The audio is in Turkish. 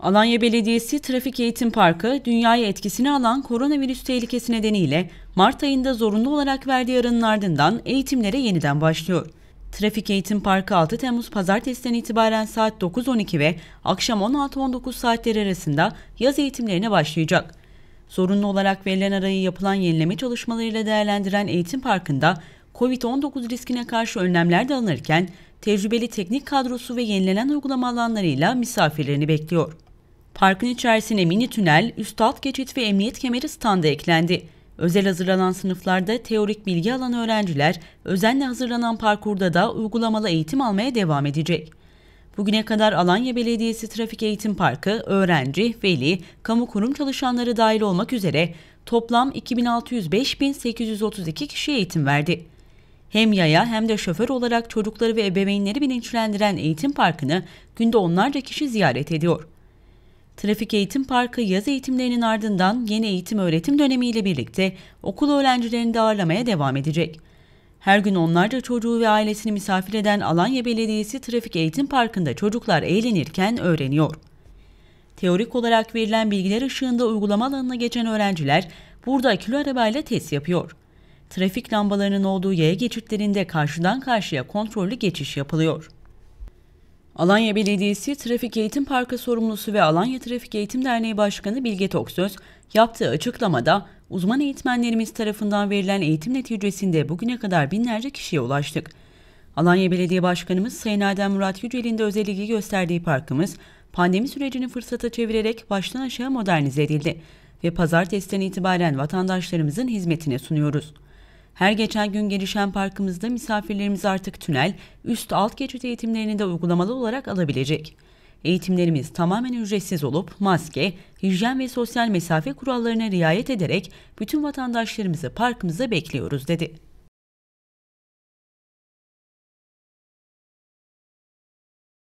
Alanya Belediyesi Trafik Eğitim Parkı, dünyaya etkisini alan koronavirüs tehlikesi nedeniyle Mart ayında zorunlu olarak verdiği aranın ardından eğitimlere yeniden başlıyor. Trafik Eğitim Parkı 6 Temmuz pazartesinden itibaren saat 9.12 ve akşam 16-19 saatleri arasında yaz eğitimlerine başlayacak. Zorunlu olarak verilen arayı yapılan yenileme çalışmalarıyla değerlendiren Eğitim Parkı'nda COVID-19 riskine karşı önlemler de alınırken tecrübeli teknik kadrosu ve yenilenen uygulama alanlarıyla misafirlerini bekliyor. Parkın içerisine mini tünel, üst geçit ve emniyet kemeri standı eklendi. Özel hazırlanan sınıflarda teorik bilgi alan öğrenciler, özenle hazırlanan parkurda da uygulamalı eğitim almaya devam edecek. Bugüne kadar Alanya Belediyesi Trafik Eğitim Parkı, öğrenci, veli, kamu kurum çalışanları dahil olmak üzere toplam 2605.832 kişiye eğitim verdi. Hem yaya hem de şoför olarak çocukları ve ebeveynleri bilinçlendiren eğitim parkını günde onlarca kişi ziyaret ediyor. Trafik Eğitim Parkı yaz eğitimlerinin ardından yeni eğitim öğretim dönemiyle birlikte okul öğrencilerini de ağırlamaya devam edecek. Her gün onlarca çocuğu ve ailesini misafir eden Alanya Belediyesi Trafik Eğitim Parkı'nda çocuklar eğlenirken öğreniyor. Teorik olarak verilen bilgiler ışığında uygulama alanına geçen öğrenciler burada kilo arabayla test yapıyor. Trafik lambalarının olduğu yaya geçitlerinde karşıdan karşıya kontrollü geçiş yapılıyor. Alanya Belediyesi Trafik Eğitim Parkı sorumlusu ve Alanya Trafik Eğitim Derneği Başkanı Bilge Toksöz yaptığı açıklamada uzman eğitmenlerimiz tarafından verilen eğitim neticesinde bugüne kadar binlerce kişiye ulaştık. Alanya Belediye Başkanımız Sayın Adem Murat Yücel'in de özel ilgi gösterdiği parkımız pandemi sürecini fırsata çevirerek baştan aşağı modernize edildi ve pazartesinden itibaren vatandaşlarımızın hizmetine sunuyoruz.'' Her geçen gün gelişen parkımızda misafirlerimiz artık tünel, üst alt geçit eğitimlerini de uygulamalı olarak alabilecek. Eğitimlerimiz tamamen ücretsiz olup maske, hijyen ve sosyal mesafe kurallarına riayet ederek bütün vatandaşlarımızı parkımıza bekliyoruz dedi.